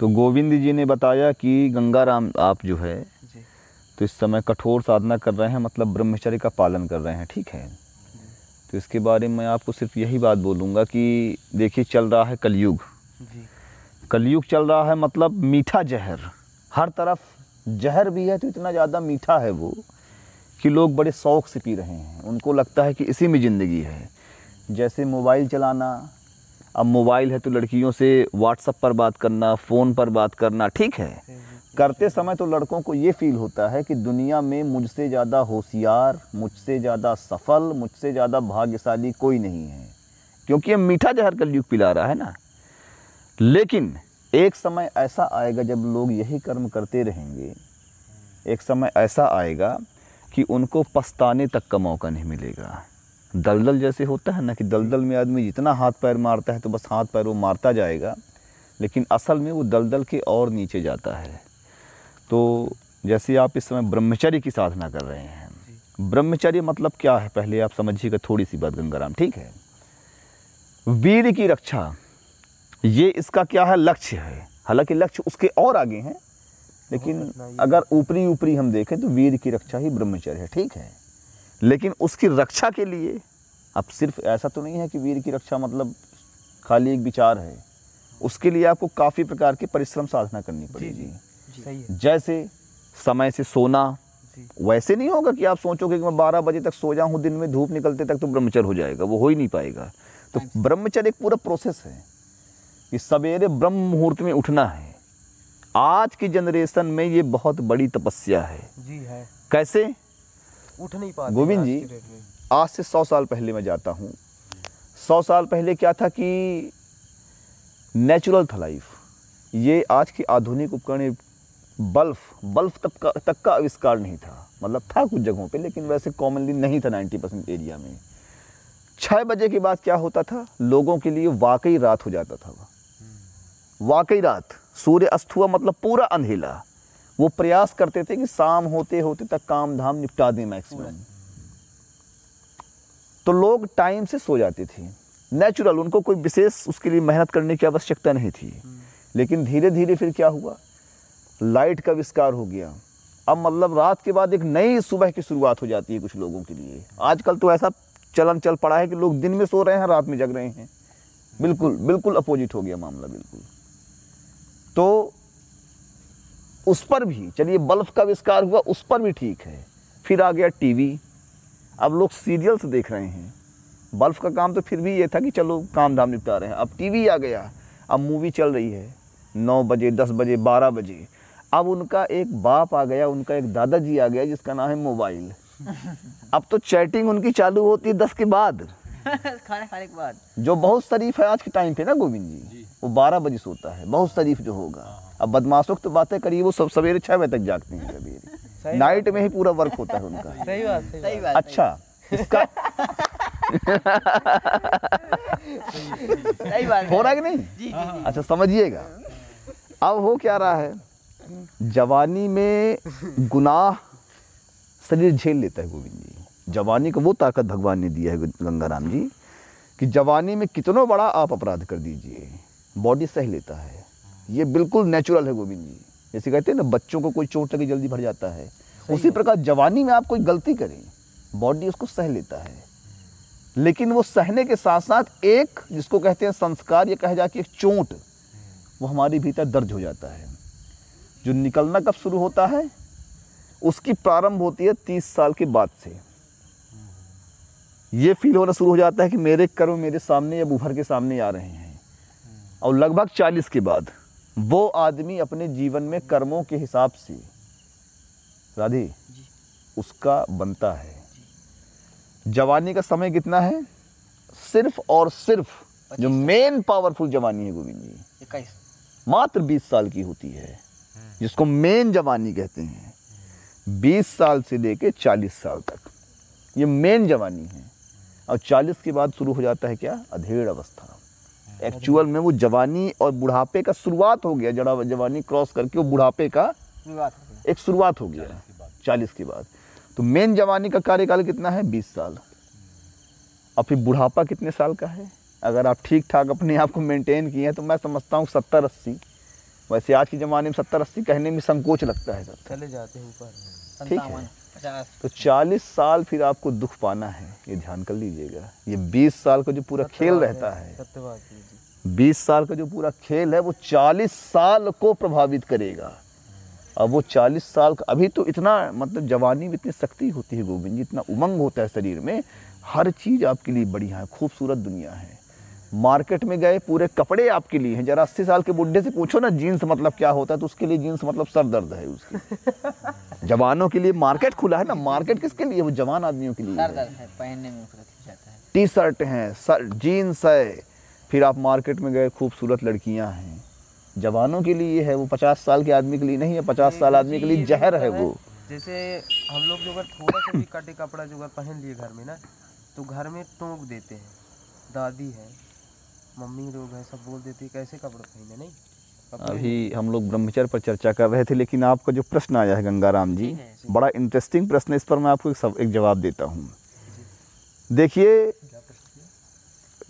तो गोविंद जी ने बताया कि गंगाराम आप जो है तो इस समय कठोर साधना कर रहे हैं मतलब ब्रह्मचर्य का पालन कर रहे हैं ठीक है तो इसके बारे में आपको सिर्फ यही बात बोलूँगा कि देखिए चल रहा है कलयुग कलयुग चल रहा है मतलब मीठा जहर हर तरफ जहर भी है तो इतना ज़्यादा मीठा है वो कि लोग बड़े शौक से पी रहे हैं उनको लगता है कि इसी में ज़िंदगी है जैसे मोबाइल चलाना अब मोबाइल है तो लड़कियों से व्हाट्सअप पर बात करना फ़ोन पर बात करना ठीक है करते समय तो लड़कों को ये फील होता है कि दुनिया में मुझसे ज़्यादा होशियार मुझसे ज़्यादा सफल मुझसे ज़्यादा भाग्यशाली कोई नहीं है क्योंकि ये मीठा जहर कलयुग पिला रहा है ना लेकिन एक समय ऐसा आएगा जब लोग यही कर्म करते रहेंगे एक समय ऐसा आएगा कि उनको पछताने तक का मौका नहीं मिलेगा दलदल जैसे होता है ना कि दलदल में आदमी जितना हाथ पैर मारता है तो बस हाथ पैर वो मारता जाएगा लेकिन असल में वो दलदल के और नीचे जाता है तो जैसे आप इस समय ब्रह्मचर्य की साधना कर रहे हैं ब्रह्मचर्य मतलब क्या है पहले आप समझिएगा थोड़ी सी बात गंगाराम ठीक है वीर की रक्षा ये इसका क्या है लक्ष्य है हालांकि लक्ष्य उसके और आगे हैं लेकिन अगर ऊपरी ऊपरी हम देखें तो वीर की रक्षा ही ब्रह्मचर्य है ठीक है लेकिन उसकी रक्षा के लिए अब सिर्फ ऐसा तो नहीं है कि वीर की रक्षा मतलब खाली एक विचार है उसके लिए आपको काफ़ी प्रकार के परिश्रम साधना करनी पड़ेगी जैसे समय से सोना वैसे नहीं होगा कि आप सोचोगे कि मैं बारह बजे तक सो जाऊँ दिन में धूप निकलते तक तो ब्रह्मचर्य हो जाएगा वो हो ही नहीं पाएगा तो हाँ ब्रह्मचर्य एक पूरा प्रोसेस है कि सवेरे ब्रह्म मुहूर्त में उठना है आज की जनरेशन में ये बहुत बड़ी तपस्या है जी है कैसे उठ नहीं पा गोविंद जी आज से सौ साल पहले मैं जाता हूँ सौ साल पहले क्या था कि नेचुरल था लाइफ ये आज के आधुनिक उपकरण बल्फ बल्फ तक का तक का आविष्कार नहीं था मतलब था कुछ जगहों पे लेकिन वैसे कॉमनली नहीं था 90 परसेंट एरिया में छः बजे के बाद क्या होता था लोगों के लिए वाकई रात हो जाता था वाकई रात सूर्य अस्त हुआ मतलब पूरा अंधेला वो प्रयास करते थे कि शाम होते होते तक काम धाम निपटा दें मैक्सिमम तो लोग टाइम से सो जाते थे नेचुरल उनको कोई विशेष उसके लिए मेहनत करने की आवश्यकता नहीं थी लेकिन धीरे धीरे फिर क्या हुआ लाइट का विस्कार हो गया अब मतलब रात के बाद एक नई सुबह की शुरुआत हो जाती है कुछ लोगों के लिए आजकल तो ऐसा चलन चल पड़ा है कि लोग दिन में सो रहे हैं रात में जग रहे हैं बिल्कुल बिल्कुल अपोजिट हो गया मामला बिल्कुल तो उस पर भी चलिए बल्ब का आविष्कार हुआ उस पर भी ठीक है फिर आ गया टीवी अब लोग सीरियल्स देख रहे हैं बल्ब का काम तो फिर भी ये था कि चलो काम धाम निपटा रहे हैं अब टीवी आ गया अब मूवी चल रही है नौ बजे दस बजे बारह बजे अब उनका एक बाप आ गया उनका एक दादाजी आ गया जिसका नाम है मोबाइल अब तो चैटिंग उनकी चालू होती है दस के बाद खाने खाने के बाद जो बहुत शरीफ है आज के टाइम पे ना गोविंद जी, जी। वो बारह बजे सोता है बहुत शरीफ जो होगा हाँ। अब बदमाशों की तो बातें करिए वो सब सवेरे छह बजे तक जागते हैं कभी नाइट में ही पूरा वर्क होता है उनका सही बात सही बात अच्छा इसका सही बात हो रहा है कि नहीं अच्छा समझिएगा अब हो क्या रहा है जवानी में गुनाह शरीर झेल लेता है गोविंद जी जवानी को वो ताकत भगवान ने दिया है गंगाराम जी कि जवानी में कितनों बड़ा आप अपराध कर दीजिए बॉडी सह लेता है ये बिल्कुल नेचुरल है गोविंद जी जैसे कहते हैं ना बच्चों को कोई चोट लगी जल्दी भर जाता है उसी प्रकार जवानी में आप कोई गलती करें बॉडी उसको सह लेता है लेकिन वो सहने के साथ साथ एक जिसको कहते हैं संस्कार या कह जाके एक चोट वो हमारे भीतर दर्ज हो जाता है जो निकलना कब शुरू होता है उसकी प्रारंभ होती है तीस साल के बाद से ये फील होना शुरू हो जाता है कि मेरे कर्म मेरे सामने या उभर के सामने आ रहे हैं और लगभग चालीस के बाद वो आदमी अपने जीवन में कर्मों के हिसाब से राधे उसका बनता है जवानी का समय कितना है सिर्फ और सिर्फ जो मेन पावरफुल जवानी है गोविंद जी इक्कीस मात्र बीस साल की होती है हम्म। जिसको मेन जवानी कहते हैं बीस साल से लेके चालीस साल तक ये मेन जवानी है और चालीस के बाद शुरू हो जाता है क्या अधेड़ अवस्था एक्चुअल में वो जवानी और बुढ़ापे का शुरुआत हो गया जड़ा जवानी क्रॉस करके वो बुढ़ापे का एक शुरुआत हो गया चालीस के बाद तो मेन जवानी का कार्यकाल कितना है बीस साल और फिर बुढ़ापा कितने साल का है अगर आप ठीक ठाक अपने आप को मेंटेन किए हैं तो मैं समझता हूँ सत्तर अस्सी वैसे आज के ज़माने में सत्तर अस्सी कहने में संकोच लगता है सर चले जाते हैं ऊपर ठीक है तो 40 साल फिर आपको दुख पाना है ये ध्यान कर लीजिएगा ये 20 साल का जो पूरा खेल रहता है 20 साल का जो पूरा खेल है वो 40 साल को प्रभावित करेगा अब वो 40 साल का अभी तो इतना मतलब जवानी में इतनी शक्ति होती है गोविंद जी इतना उमंग होता है शरीर में हर चीज़ आपके लिए बढ़िया है खूबसूरत दुनिया है मार्केट में गए पूरे कपड़े आपके लिए हैं जरा अस्सी साल के बुढ़े से पूछो ना जीन्स मतलब क्या होता है तो उसके लिए जीन्स मतलब सर दर्द है उसके जवानों के लिए मार्केट खुला है ना मार्केट किसके लिए वो जवान आदमियों के लिए सर दर्द है पहनने में जाता है टी शर्ट है सर जीन्स है फिर आप मार्केट में गए खूबसूरत लड़कियाँ हैं जवानों के लिए है वो पचास साल के आदमी के लिए नहीं है पचास साल आदमी के लिए जहर मतलब है वो जैसे हम लोग जो अगर थोड़ा सा भी कटे कपड़ा जो अगर पहन लिए घर में ना तो घर में टोंक देते हैं दादी है मम्मी लोग ऐसा बोल देती कैसे कपड़े पहने नहीं अभी हम लोग ब्रह्मचर्य पर चर्चा कर रहे थे लेकिन आपका जो प्रश्न आया है गंगाराम जी बड़ा इंटरेस्टिंग प्रश्न है इस पर मैं आपको एक, सब, एक जवाब देता हूँ देखिए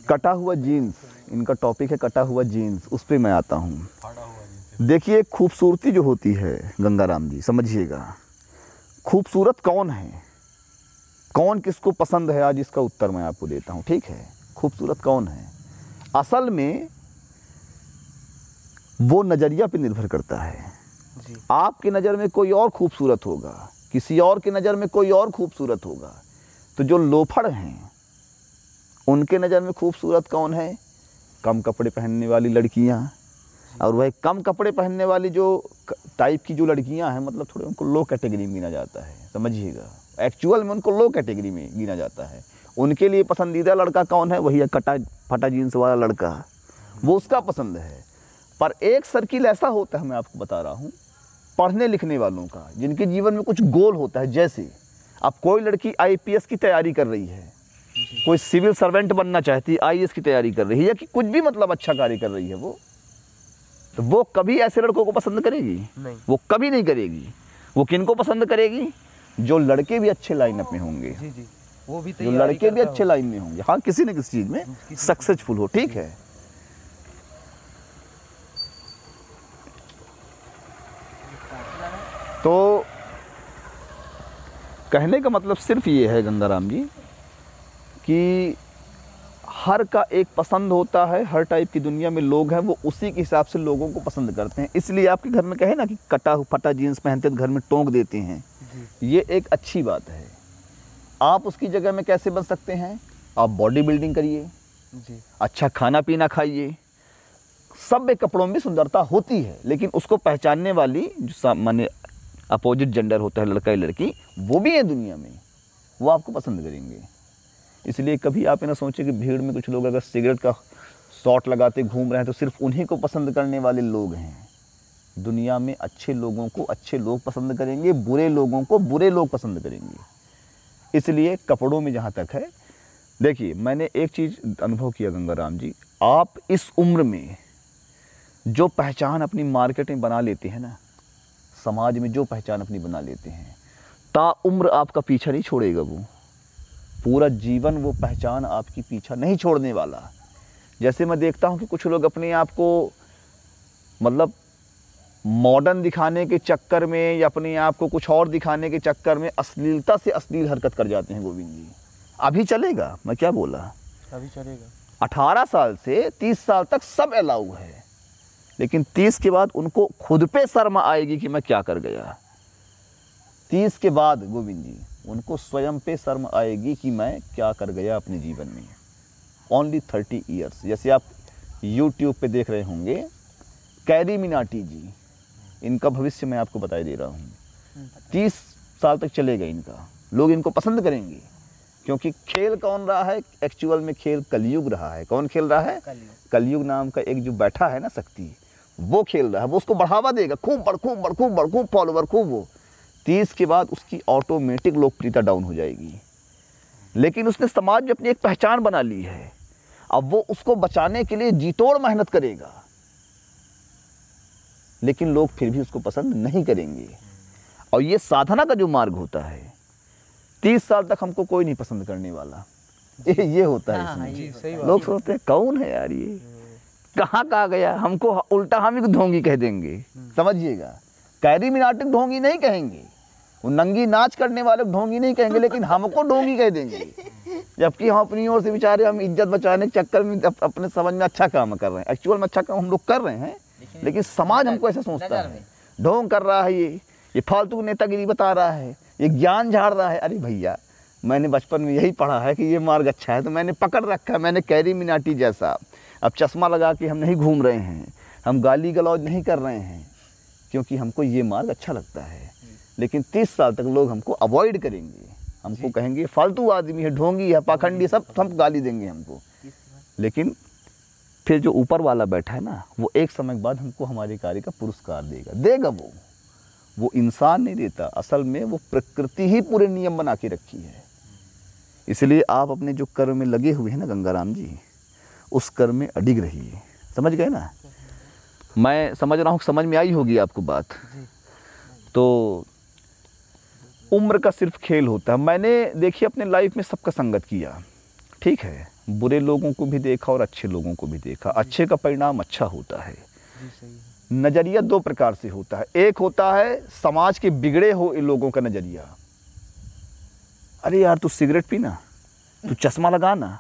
कटा हुआ जीन्स इनका टॉपिक है कटा हुआ जीन्स उस पर मैं आता हूँ देखिए खूबसूरती जो होती है गंगाराम जी समझिएगा खूबसूरत कौन है कौन किसको पसंद है आज इसका उत्तर मैं आपको देता हूँ ठीक है खूबसूरत कौन है असल में वो नज़रिया पे निर्भर करता है आपकी नज़र में कोई और खूबसूरत होगा किसी और की नज़र में कोई और खूबसूरत होगा तो जो लोफड़ हैं उनके नज़र में खूबसूरत कौन है कम कपड़े पहनने वाली लड़कियाँ और वह कम कपड़े पहनने वाली जो टाइप की जो लड़कियाँ हैं मतलब थोड़े उनको लो कैटेगरी में गिना जाता है समझिएगा एक्चुअल में उनको लो कैटेगरी में गिना जाता है उनके लिए पसंदीदा लड़का कौन है वही कटा फटा जीन्स वाला लड़का वो उसका पसंद है पर एक सर्किल ऐसा होता है मैं आपको बता रहा हूँ पढ़ने लिखने वालों का जिनके जीवन में कुछ गोल होता है जैसे अब कोई लड़की आईपीएस की तैयारी कर रही है कोई सिविल सर्वेंट बनना चाहती है आई e की तैयारी कर रही है या कि कुछ भी मतलब अच्छा कार्य कर रही है वो तो वो कभी ऐसे लड़कों को पसंद करेगी नहीं वो कभी नहीं करेगी वो किन को पसंद करेगी जो लड़के भी अच्छे लाइनअप में होंगे जी जी वो भी जो लड़के भी अच्छे लाइन में होंगे हाँ किसी न किसी चीज़ में सक्सेसफुल हो ठीक है तो कहने का मतलब सिर्फ ये है गंगाराम जी कि हर का एक पसंद होता है हर टाइप की दुनिया में लोग हैं वो उसी के हिसाब से लोगों को पसंद करते हैं इसलिए आपके घर में कहे ना कि कटा फटा जीन्स पहनते हैं तो घर में टोंक देते हैं ये एक अच्छी बात है आप उसकी जगह में कैसे बन सकते हैं आप बॉडी बिल्डिंग करिए अच्छा खाना पीना खाइए सब कपड़ों में सुंदरता होती है लेकिन उसको पहचानने वाली जो सामान्य अपोजिट जेंडर होता है लड़का या लड़की वो भी है दुनिया में वो आपको पसंद करेंगे इसलिए कभी आप ना सोचें कि भीड़ में कुछ लोग अगर सिगरेट का शॉट लगाते घूम रहे हैं तो सिर्फ उन्हीं को पसंद करने वाले लोग हैं दुनिया में अच्छे लोगों को अच्छे लोग पसंद करेंगे बुरे लोगों को बुरे लोग पसंद करेंगे इसलिए कपड़ों में जहाँ तक है देखिए मैंने एक चीज़ अनुभव किया गंगाराम जी आप इस उम्र में जो पहचान अपनी मार्केट में बना लेते हैं ना समाज में जो पहचान अपनी बना लेते हैं ता उम्र आपका पीछा नहीं छोड़ेगा वो पूरा जीवन वो पहचान आपकी पीछा नहीं छोड़ने वाला जैसे मैं देखता हूँ कि कुछ लोग अपने आप को मतलब मॉडर्न दिखाने के चक्कर में या अपने आप को कुछ और दिखाने के चक्कर में अश्लीलता से अश्लील हरकत कर जाते हैं गोविंद जी अभी चलेगा मैं क्या बोला अभी चलेगा अठारह साल से तीस साल तक सब अलाउ है लेकिन तीस के बाद उनको खुद पे शर्म आएगी कि मैं क्या कर गया तीस के बाद गोविंद जी उनको स्वयं पे शर्म आएगी कि मैं क्या कर गया अपने जीवन में ओनली थर्टी ईयर्स जैसे आप यूट्यूब पे देख रहे होंगे कैरी मिनाटी जी इनका भविष्य मैं आपको बताई दे रहा हूँ हम्म, तीस साल तक चलेगा इनका लोग इनको पसंद करेंगे क्योंकि खेल कौन रहा है एक्चुअल में खेल कलयुग रहा है कौन खेल रहा है कलयुग नाम का एक जो बैठा है ना शक्ति वो खेल रहा है वो उसको बढ़ावा देगा खूब बड़ खूब बड़ खूब बढ़ खूब फॉलोवर खूब वो तीस के बाद उसकी ऑटोमेटिक लोकप्रियता डाउन हो जाएगी लेकिन उसने समाज में अपनी एक पहचान बना ली है अब वो उसको बचाने के लिए जीतोड़ मेहनत करेगा लेकिन लोग फिर भी उसको पसंद नहीं करेंगे और ये साधना का जो मार्ग होता है तीस साल तक हमको कोई नहीं पसंद करने वाला ये ये होता है हाँ, हाँ, इसमें लोग सोचते हैं कौन है यार ये कहाँ कहा गया हमको उल्टा हम ही ढोंगी कह देंगे हम्म। समझिएगा कैरी मिनाटिक ढोंगी नहीं कहेंगे वो नंगी नाच करने वाले ढोंगी नहीं कहेंगे लेकिन हमको ढोंगी कह देंगे जबकि हम अपनी ओर से बेचारे हम इज्जत बचाने के चक्कर में अपने समझ में अच्छा काम कर रहे हैं एक्चुअल में अच्छा काम हम लोग कर रहे हैं लेकिन समाज हमको ऐसा सोचता है ढोंग कर रहा है ये ये फालतू नेतागिरी बता रहा है ये ज्ञान झाड़ रहा है अरे भैया मैंने बचपन में यही पढ़ा है कि ये मार्ग अच्छा है तो मैंने पकड़ रखा है मैंने कैरी मिनाटी जैसा अब चश्मा लगा के हम नहीं घूम रहे हैं हम गाली गलौज नहीं कर रहे हैं क्योंकि हमको ये मार्ग अच्छा लगता है लेकिन तीस साल तक लोग हमको अवॉइड करेंगे हमको कहेंगे फालतू आदमी है ढोंगी है पाखंडी सब हम गाली देंगे हमको लेकिन फिर जो ऊपर वाला बैठा है ना वो एक समय के बाद हमको हमारे कार्य का पुरस्कार देगा देगा वो वो इंसान नहीं देता असल में वो प्रकृति ही पूरे नियम बना के रखी है इसलिए आप अपने जो कर्म में लगे हुए हैं ना गंगाराम जी उस कर्म में अडिग रहिए समझ गए ना मैं समझ रहा हूँ समझ में आई होगी आपको बात तो उम्र का सिर्फ खेल होता है मैंने देखिए अपने लाइफ में सबका संगत किया ठीक है बुरे लोगों को भी देखा और अच्छे लोगों को भी देखा अच्छे का परिणाम अच्छा होता है नज़रिया दो प्रकार से होता है एक होता है समाज के बिगड़े हो लोगों का नज़रिया अरे यार तू सिगरेट पीना तू चश्मा लगाना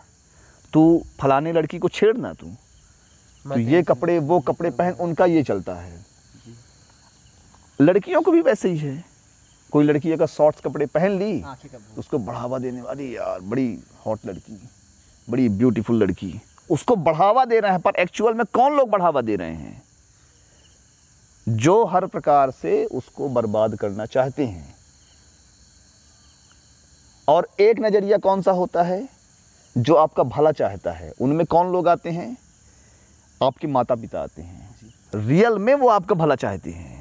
तू फलाने लड़की को छेड़ना तू तो, तो ये कपड़े वो कपड़े पहन उनका ये चलता है लड़कियों को भी वैसे ही है कोई लड़की अगर शॉर्ट्स कपड़े पहन ली तो उसको बढ़ावा देने वाली यार बड़ी हॉट लड़की बड़ी ब्यूटीफुल लड़की उसको बढ़ावा दे रहे हैं पर एक्चुअल में कौन लोग बढ़ावा दे रहे हैं जो हर प्रकार से उसको बर्बाद करना चाहते हैं और एक नज़रिया कौन सा होता है जो आपका भला चाहता है उनमें कौन लोग आते हैं आपके माता पिता आते हैं रियल में वो आपका भला चाहते हैं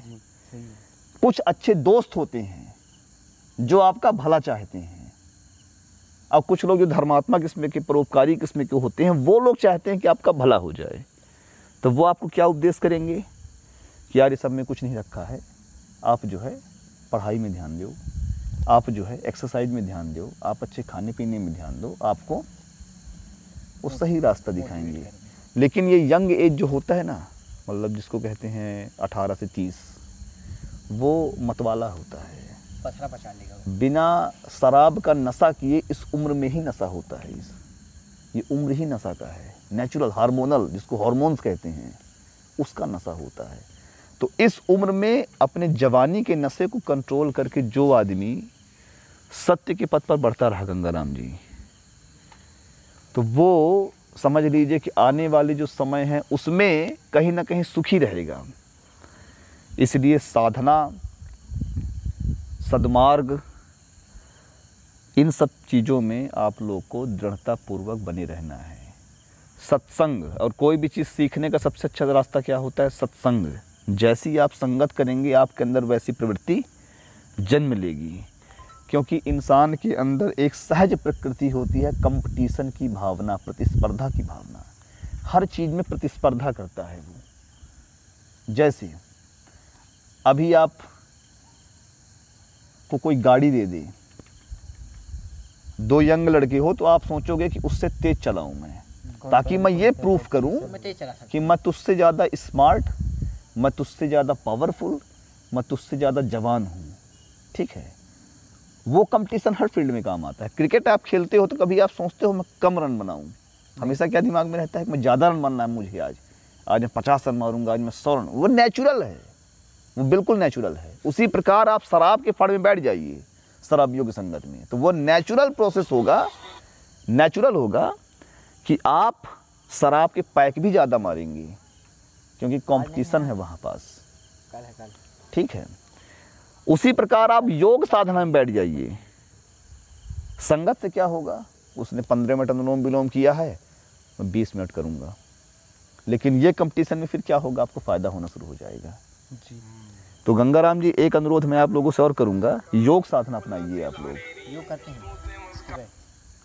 कुछ अच्छे दोस्त होते हैं जो आपका भला चाहते हैं अब कुछ लोग जो धर्मात्मा किस्म के परोपकारी किस्म के होते हैं वो लोग चाहते हैं कि आपका भला हो जाए तो वो आपको क्या उपदेश करेंगे कि यार ये सब में कुछ नहीं रखा है आप जो है पढ़ाई में ध्यान दो आप जो है एक्सरसाइज में ध्यान दो आप अच्छे खाने पीने में ध्यान दो आपको वो सही रास्ता दिखाएंगे लेकिन ये यंग एज जो होता है ना मतलब जिसको कहते हैं अठारह से तीस वो मतवाला होता है पथरा लेगा बिना शराब का नशा किए इस उम्र में ही नशा होता है इस ये उम्र ही नशा का है नेचुरल हार्मोनल जिसको हार्मोन्स कहते हैं उसका नशा होता है तो इस उम्र में अपने जवानी के नशे को कंट्रोल करके जो आदमी सत्य के पथ पर बढ़ता रहा गंगाराम जी तो वो समझ लीजिए कि आने वाले जो समय हैं उसमें कहीं ना कहीं सुखी रहेगा इसलिए साधना सदमार्ग इन सब चीज़ों में आप लोग को दृढ़तापूर्वक बने रहना है सत्संग और कोई भी चीज़ सीखने का सबसे अच्छा रास्ता क्या होता है सत्संग जैसी आप संगत करेंगे आपके अंदर वैसी प्रवृत्ति जन्म लेगी क्योंकि इंसान के अंदर एक सहज प्रकृति होती है कंपटीशन की भावना प्रतिस्पर्धा की भावना हर चीज़ में प्रतिस्पर्धा करता है वो जैसे अभी आप को कोई गाड़ी दे दे दो यंग लड़के हो तो आप सोचोगे कि उससे तेज चलाऊं मैं ताकि मैं ये प्रूफ करूं कि मैं तुझसे ज़्यादा स्मार्ट मैं तुझसे ज़्यादा पावरफुल मैं तुझसे ज़्यादा जवान हूँ ठीक है वो कंपटीशन हर फील्ड में काम आता है क्रिकेट आप खेलते हो तो कभी आप सोचते हो मैं कम रन बनाऊँ हमेशा क्या दिमाग में रहता है कि मैं ज़्यादा रन बनना है मुझे आज आज मैं पचास रन मारूंगा आज मैं सौ रन वो नेचुरल है वो बिल्कुल नेचुरल है उसी प्रकार आप शराब के फड़ में बैठ जाइए शराबियों की संगत में तो वो नेचुरल प्रोसेस होगा नेचुरल होगा कि आप शराब के पैक भी ज़्यादा मारेंगे क्योंकि कंपटीशन है वहाँ पास ठीक है उसी प्रकार आप योग साधना में बैठ जाइए संगत से क्या होगा उसने पंद्रह मिनट अनुलोम विलोम किया है मैं बीस मिनट करूँगा लेकिन ये कंपटीशन में फिर क्या होगा आपको फ़ायदा होना शुरू हो जाएगा तो गंगाराम जी एक अनुरोध मैं आप लोगों से और करूँगा योग साधना अपनाइए आप लोग योग करते हैं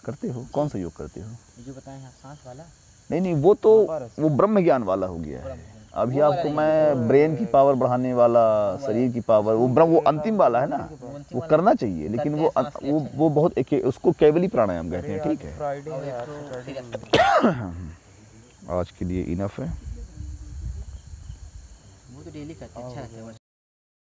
करते हो कौन सा योग करते हो जो बताए सांस वाला नहीं नहीं वो तो वो ब्रह्म ज्ञान वाला हो गया है अभी आपको मैं ब्रेन की पावर बढ़ाने वाला शरीर की पावर वो ब्रह्म वो अंतिम वाला है ना वो करना चाहिए लेकिन वो अं- वो वो बहुत एक उसको केवली प्राणायाम कहते हैं ठीक है आज के लिए इनफ है really cut the chat.